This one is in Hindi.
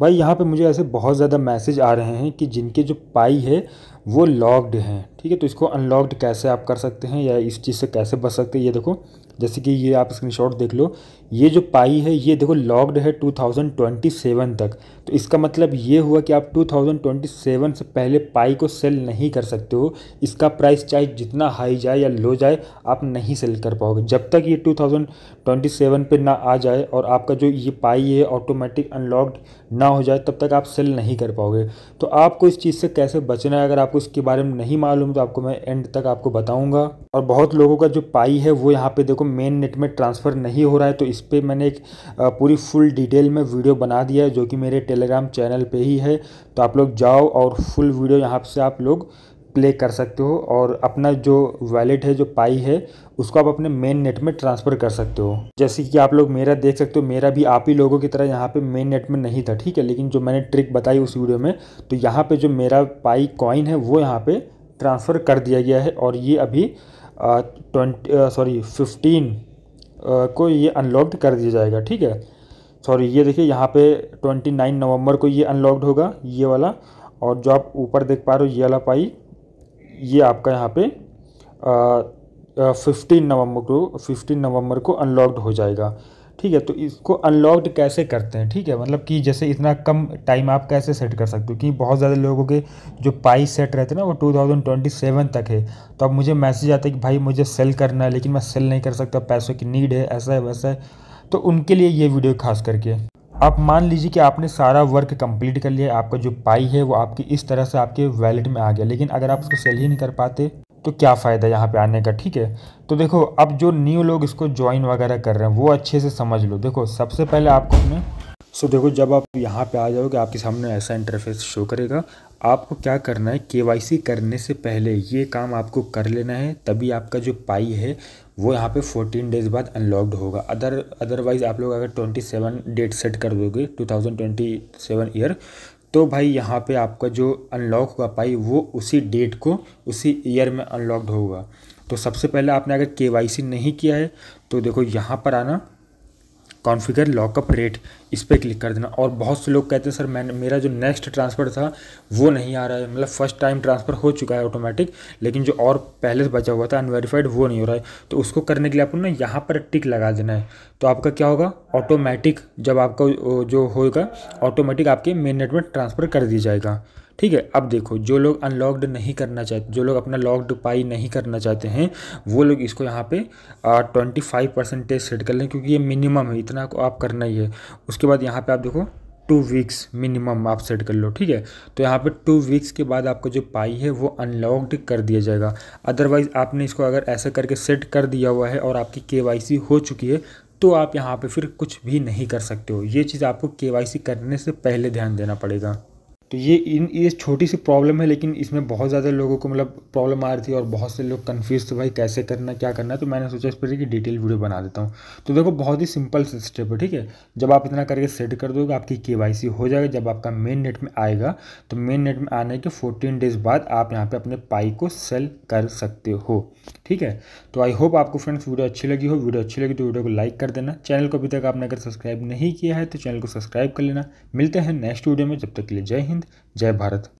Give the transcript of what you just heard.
भाई यहाँ पे मुझे ऐसे बहुत ज़्यादा मैसेज आ रहे हैं कि जिनके जो पाई है वो लॉक्ड हैं ठीक है तो इसको अनलॉक्ड कैसे आप कर सकते हैं या इस चीज़ से कैसे बच सकते हैं ये देखो जैसे कि ये आप स्क्रीनशॉट देख लो ये जो पाई है ये देखो लॉक्ड है 2027 तक तो इसका मतलब ये हुआ कि आप 2027 से पहले पाई को सेल नहीं कर सकते हो इसका प्राइस चाहे जितना हाई जाए या लो जाए आप नहीं सेल कर पाओगे जब तक ये 2027 पे ना आ जाए और आपका जो ये पाई है ऑटोमेटिक अनलॉक्ड ना हो जाए तब तक आप सेल नहीं कर पाओगे तो आपको इस चीज़ से कैसे बचना है अगर आपको इसके बारे में नहीं मालूम तो आपको मैं एंड तक आपको बताऊँगा और बहुत लोगों का जो पाई है वो यहाँ पर देखो मेन नेट में ट्रांसफ़र नहीं हो रहा है तो इस पर मैंने एक पूरी फुल डिटेल में वीडियो बना दिया है जो कि मेरे टेलीग्राम चैनल पे ही है तो आप लोग जाओ और फुल वीडियो यहाँ से आप लोग प्ले कर सकते हो और अपना जो वैलेट है जो पाई है उसको आप अपने मेन नेट में ट्रांसफ़र कर सकते हो जैसे कि आप लोग मेरा देख सकते हो मेरा भी आप ही लोगों की तरह यहाँ पे मेन नेट में नहीं था ठीक है लेकिन जो मैंने ट्रिक बताई उस वीडियो में तो यहाँ पे जो मेरा पाई कॉइन है वो यहाँ पे ट्रांसफ़र कर दिया गया है और ये अभी ट्वेंटी सॉरी फिफ्टीन को ये अनलॉक्ड कर दिया जाएगा ठीक है सॉरी ये देखिए यहाँ पे ट्वेंटी नाइन नवम्बर को ये अनलॉक्ड होगा ये वाला और जो आप ऊपर देख पा रहे हो ये वाला पाई ये आपका यहाँ पे फिफ्टीन नवंबर को फिफ्टीन नवंबर को अनलॉक्ड हो जाएगा ठीक है तो इसको अनलॉक्ड कैसे करते हैं ठीक है मतलब कि जैसे इतना कम टाइम आप कैसे सेट कर सकते हो क्योंकि बहुत ज़्यादा लोगों के जो पाई सेट रहते हैं ना वो 2027 तक है तो अब मुझे मैसेज आता है कि भाई मुझे सेल करना है लेकिन मैं सेल नहीं कर सकता पैसों की नीड है ऐसा है वैसा है तो उनके लिए ये वीडियो खास करके आप मान लीजिए कि आपने सारा वर्क कंप्लीट कर लिया आपका जो पाई है वो आपकी इस तरह से आपके वैलेट में आ गया लेकिन अगर आप उसको सेल ही नहीं कर पाते तो क्या फ़ायदा यहाँ पे आने का ठीक है तो देखो अब जो न्यू लोग इसको ज्वाइन वगैरह कर रहे हैं वो अच्छे से समझ लो देखो सबसे पहले आपको अपने सो so, देखो जब आप यहाँ पे आ जाओगे आपके सामने ऐसा इंटरफेस शो करेगा आपको क्या करना है केवाईसी करने से पहले ये काम आपको कर लेना है तभी आपका जो पाई है वो यहाँ पे 14 डेज़ बाद अनलॉक्ड होगा अदर अदरवाइज़ आप लोग अगर 27 डेट सेट कर दोगे 2027 ईयर तो भाई यहाँ पे आपका जो अनलॉक हुआ पाई वो उसी डेट को उसी ईयर में अनलॉक्ड होगा तो सबसे पहले आपने अगर के नहीं किया है तो देखो यहाँ पर आना कॉन्फ़िगर लॉकअप रेट इस पर क्लिक कर देना और बहुत से लोग कहते हैं सर मैंने मेरा जो नेक्स्ट ट्रांसफ़र था वो नहीं आ रहा है मतलब फर्स्ट टाइम ट्रांसफ़र हो चुका है ऑटोमेटिक लेकिन जो और पहले से बचा हुआ था अनवेरीफाइड वो नहीं हो रहा है तो उसको करने के लिए आपको ना यहाँ पर टिक लगा देना है तो आपका क्या होगा ऑटोमेटिक जब आपका जो होगा ऑटोमेटिक आपके मेन नेट में ट्रांसफ़र कर दिया जाएगा ठीक है अब देखो जो लोग अनलॉक्ड नहीं करना चाहते जो लोग अपना लॉक्ड पाई नहीं करना चाहते हैं वो लोग इसको यहाँ पे ट्वेंटी फाइव परसेंटेज सेट कर लें क्योंकि ये मिनिमम है इतना को आप करना ही है उसके बाद यहाँ पे आप देखो टू वीक्स मिनिमम आप सेट कर लो ठीक है तो यहाँ पे टू वीक्स के बाद आपका जो पाई है वो अनलॉक्ड कर दिया जाएगा अदरवाइज़ आपने इसको अगर ऐसा करके सेट कर दिया हुआ है और आपकी के हो चुकी है तो आप यहाँ पे फिर कुछ भी नहीं कर सकते हो ये चीज़ आपको के करने से पहले ध्यान देना पड़ेगा तो ये इन ये छोटी सी प्रॉब्लम है लेकिन इसमें बहुत ज़्यादा लोगों को मतलब प्रॉब्लम आ रही थी और बहुत से लोग कन्फ्यूज थे भाई कैसे करना क्या करना है तो मैंने सोचा इस पर कि डिटेल वीडियो बना देता हूँ तो देखो बहुत ही सिंपल स्टेप है ठीक है जब आप इतना करके सेट कर दोगे आपकी के हो जाएगा जब आपका मेन नेट में आएगा तो मेन नेट में आने के फोर्टीन डेज बाद आप यहाँ पर अपने पाई को सेल कर सकते हो ठीक है तो आई होप आपको फ्रेंड्स वीडियो अच्छी लगी हो वीडियो अच्छी लगी तो वीडियो को लाइक कर देना चैनल को अभी तक आपने अगर सब्सक्राइब नहीं किया है तो चैनल को सब्सक्राइब कर लेना मिलते हैं नेक्स्ट वीडियो में जब तक के लिए जय हिंद हिंद जय भारत